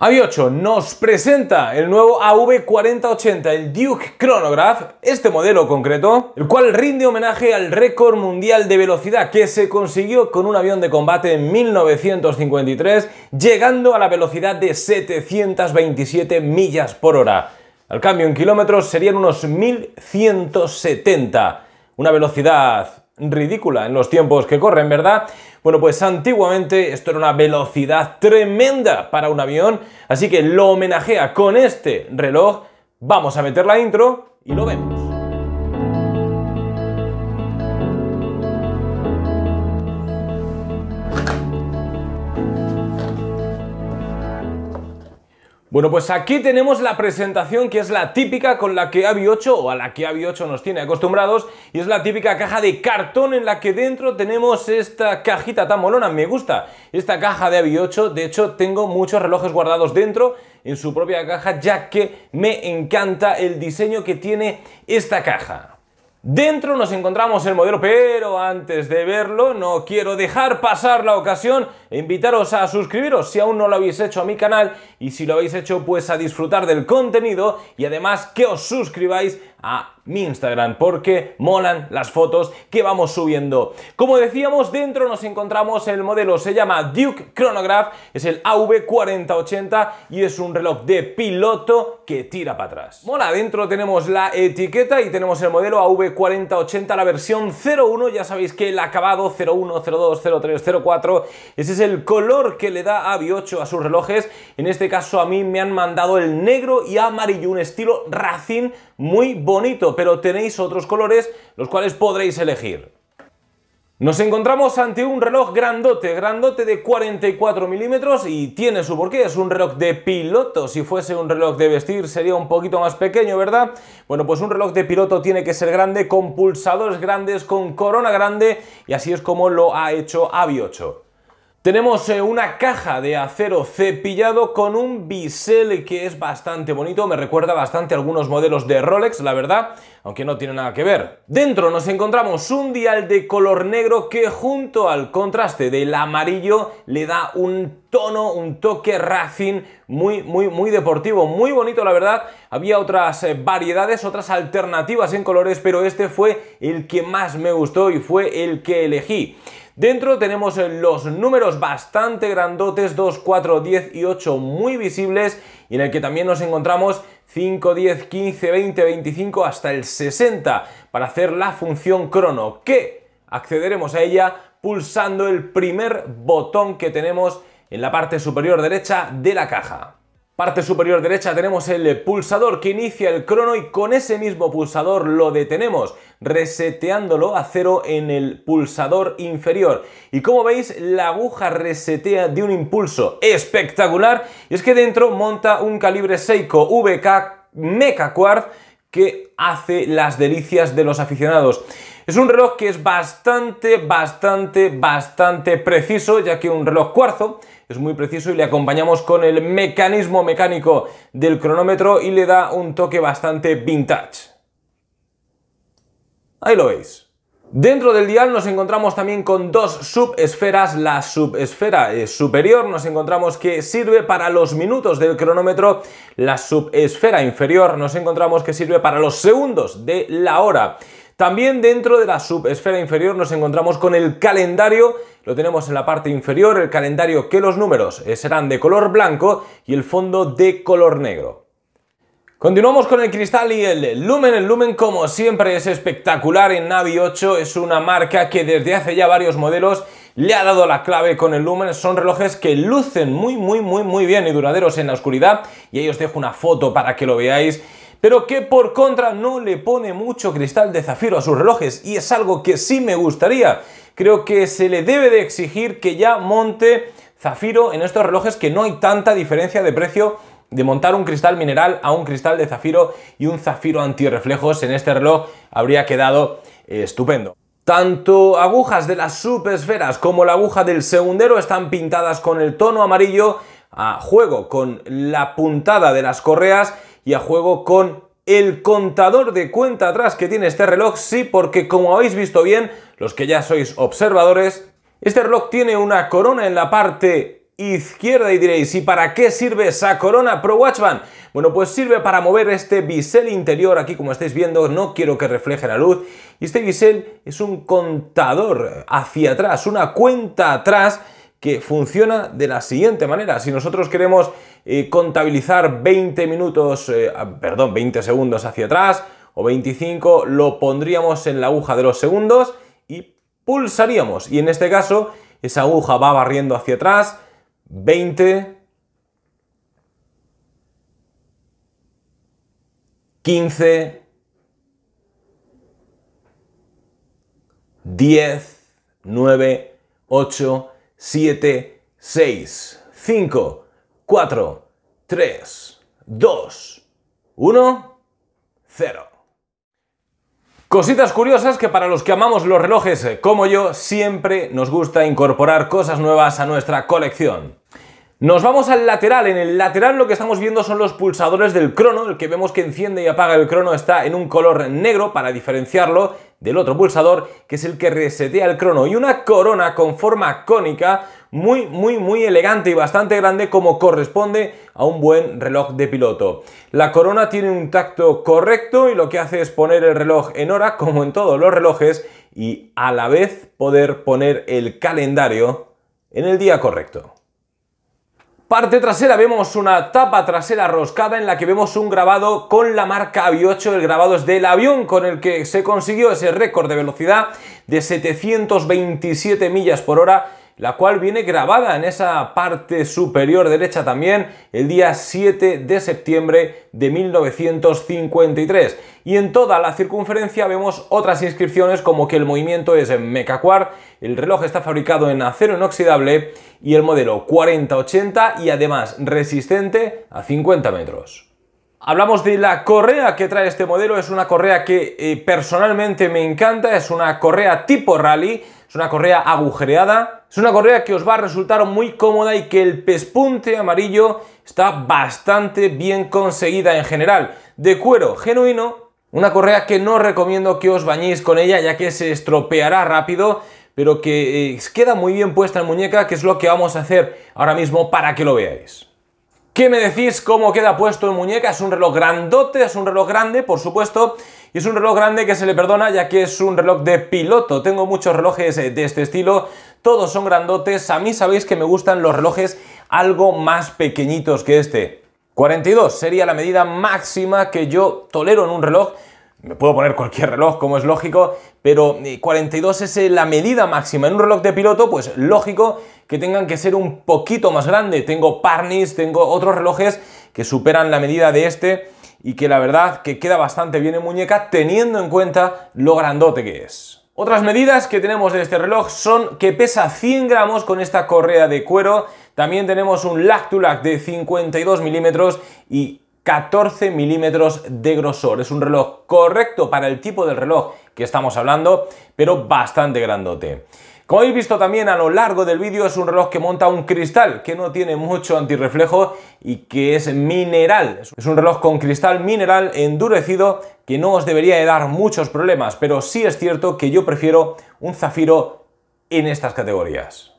AVI8 nos presenta el nuevo AV4080, el Duke Chronograph, este modelo concreto, el cual rinde homenaje al récord mundial de velocidad que se consiguió con un avión de combate en 1953, llegando a la velocidad de 727 millas por hora. Al cambio en kilómetros serían unos 1170, una velocidad ridícula en los tiempos que corren, ¿verdad? Bueno, pues antiguamente esto era una velocidad tremenda para un avión, así que lo homenajea con este reloj. Vamos a meter la intro y lo vemos. Bueno, pues aquí tenemos la presentación que es la típica con la que AVI 8 o a la que AVI 8 nos tiene acostumbrados y es la típica caja de cartón en la que dentro tenemos esta cajita tan molona, me gusta esta caja de AVI 8, de hecho tengo muchos relojes guardados dentro en su propia caja ya que me encanta el diseño que tiene esta caja. Dentro nos encontramos el modelo, pero antes de verlo no quiero dejar pasar la ocasión e invitaros a suscribiros si aún no lo habéis hecho a mi canal y si lo habéis hecho pues a disfrutar del contenido y además que os suscribáis a mi Instagram porque molan las fotos que vamos subiendo. Como decíamos, dentro nos encontramos el modelo, se llama Duke Chronograph, es el AV4080 y es un reloj de piloto que tira para atrás. Mola, dentro tenemos la etiqueta y tenemos el modelo AV4080, la versión 01, ya sabéis que el acabado 01, 02, 03, 04, ese es el color que le da av 8 a sus relojes, en este caso a mí me han mandado el negro y amarillo, un estilo Racing muy bonito, pero tenéis otros colores los cuales podréis elegir. Nos encontramos ante un reloj grandote, grandote de 44 milímetros y tiene su porqué, es un reloj de piloto, si fuese un reloj de vestir sería un poquito más pequeño, ¿verdad? Bueno, pues un reloj de piloto tiene que ser grande, con pulsadores grandes, con corona grande y así es como lo ha hecho Avi 8. Tenemos eh, una caja de acero cepillado con un bisel que es bastante bonito, me recuerda bastante a algunos modelos de Rolex, la verdad, aunque no tiene nada que ver. Dentro nos encontramos un dial de color negro que junto al contraste del amarillo le da un tono, un toque racing muy, muy, muy deportivo, muy bonito la verdad. Había otras eh, variedades, otras alternativas en colores, pero este fue el que más me gustó y fue el que elegí. Dentro tenemos los números bastante grandotes, 2, 4, 10 y 8 muy visibles, y en el que también nos encontramos 5, 10, 15, 20, 25 hasta el 60 para hacer la función crono, que accederemos a ella pulsando el primer botón que tenemos en la parte superior derecha de la caja. Parte superior derecha tenemos el pulsador que inicia el crono y con ese mismo pulsador lo detenemos reseteándolo a cero en el pulsador inferior. Y como veis, la aguja resetea de un impulso espectacular. Y es que dentro monta un calibre Seiko VK Mecha que hace las delicias de los aficionados. Es un reloj que es bastante, bastante, bastante preciso, ya que un reloj cuarzo es muy preciso y le acompañamos con el mecanismo mecánico del cronómetro y le da un toque bastante vintage. Ahí lo veis. Dentro del dial nos encontramos también con dos subesferas. La subesfera eh, superior nos encontramos que sirve para los minutos del cronómetro. La subesfera inferior nos encontramos que sirve para los segundos de la hora. También dentro de la subesfera inferior nos encontramos con el calendario. Lo tenemos en la parte inferior, el calendario que los números eh, serán de color blanco y el fondo de color negro. Continuamos con el cristal y el lumen. El lumen, como siempre, es espectacular en Navi 8. Es una marca que desde hace ya varios modelos le ha dado la clave con el lumen. Son relojes que lucen muy, muy, muy, muy bien y duraderos en la oscuridad. Y ahí os dejo una foto para que lo veáis. Pero que por contra no le pone mucho cristal de zafiro a sus relojes. Y es algo que sí me gustaría. Creo que se le debe de exigir que ya monte zafiro en estos relojes que no hay tanta diferencia de precio de montar un cristal mineral a un cristal de zafiro y un zafiro antirreflejos en este reloj habría quedado eh, estupendo. Tanto agujas de las subesferas como la aguja del segundero están pintadas con el tono amarillo, a juego con la puntada de las correas y a juego con el contador de cuenta atrás que tiene este reloj, sí, porque como habéis visto bien, los que ya sois observadores, este reloj tiene una corona en la parte izquierda y diréis, ¿y para qué sirve esa Corona Pro Watchman? Bueno, pues sirve para mover este bisel interior, aquí como estáis viendo, no quiero que refleje la luz, y este bisel es un contador hacia atrás, una cuenta atrás, que funciona de la siguiente manera. Si nosotros queremos eh, contabilizar 20 minutos, eh, ah, perdón, 20 segundos hacia atrás o 25, lo pondríamos en la aguja de los segundos y pulsaríamos. Y en este caso, esa aguja va barriendo hacia atrás, 20, 15, 10, 9, 8, 7, 6, 5, 4, 3, 2, 1, 0. Cositas curiosas que para los que amamos los relojes eh, como yo, siempre nos gusta incorporar cosas nuevas a nuestra colección. Nos vamos al lateral. En el lateral lo que estamos viendo son los pulsadores del crono. El que vemos que enciende y apaga el crono está en un color negro para diferenciarlo del otro pulsador, que es el que resetea el crono. Y una corona con forma cónica muy, muy, muy elegante y bastante grande como corresponde a un buen reloj de piloto. La corona tiene un tacto correcto y lo que hace es poner el reloj en hora, como en todos los relojes, y a la vez poder poner el calendario en el día correcto. Parte trasera vemos una tapa trasera roscada en la que vemos un grabado con la marca Avi 8 el grabado es del avión con el que se consiguió ese récord de velocidad de 727 millas por hora la cual viene grabada en esa parte superior derecha también el día 7 de septiembre de 1953. Y en toda la circunferencia vemos otras inscripciones como que el movimiento es en mecacuar, el reloj está fabricado en acero inoxidable y el modelo 4080 y además resistente a 50 metros. Hablamos de la correa que trae este modelo, es una correa que eh, personalmente me encanta, es una correa tipo rally, es una correa agujereada, es una correa que os va a resultar muy cómoda y que el pespunte amarillo está bastante bien conseguida en general. De cuero genuino, una correa que no recomiendo que os bañéis con ella ya que se estropeará rápido, pero que eh, queda muy bien puesta en muñeca, que es lo que vamos a hacer ahora mismo para que lo veáis. ¿Qué me decís cómo queda puesto en muñeca? Es un reloj grandote, es un reloj grande, por supuesto, y es un reloj grande que se le perdona ya que es un reloj de piloto. Tengo muchos relojes eh, de este estilo, todos son grandotes. A mí sabéis que me gustan los relojes algo más pequeñitos que este. 42 sería la medida máxima que yo tolero en un reloj me puedo poner cualquier reloj, como es lógico, pero 42 eh, es eh, la medida máxima. En un reloj de piloto, pues lógico que tengan que ser un poquito más grande. Tengo Parnis, tengo otros relojes que superan la medida de este y que la verdad que queda bastante bien en muñeca teniendo en cuenta lo grandote que es. Otras medidas que tenemos de este reloj son que pesa 100 gramos con esta correa de cuero, también tenemos un Lactulac de 52 milímetros y 14 milímetros de grosor. Es un reloj correcto para el tipo del reloj que estamos hablando, pero bastante grandote. Como habéis visto también a lo largo del vídeo, es un reloj que monta un cristal que no tiene mucho antirreflejo y que es mineral. Es un reloj con cristal mineral endurecido que no os debería dar muchos problemas, pero sí es cierto que yo prefiero un zafiro en estas categorías.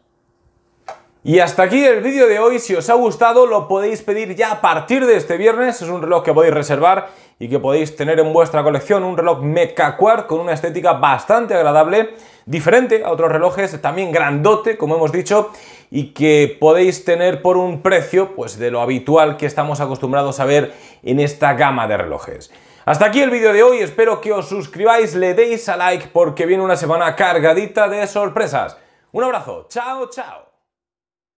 Y hasta aquí el vídeo de hoy, si os ha gustado lo podéis pedir ya a partir de este viernes, es un reloj que podéis reservar y que podéis tener en vuestra colección, un reloj Mecaquart con una estética bastante agradable, diferente a otros relojes, también grandote como hemos dicho, y que podéis tener por un precio pues de lo habitual que estamos acostumbrados a ver en esta gama de relojes. Hasta aquí el vídeo de hoy, espero que os suscribáis, le deis a like porque viene una semana cargadita de sorpresas. Un abrazo, chao, chao.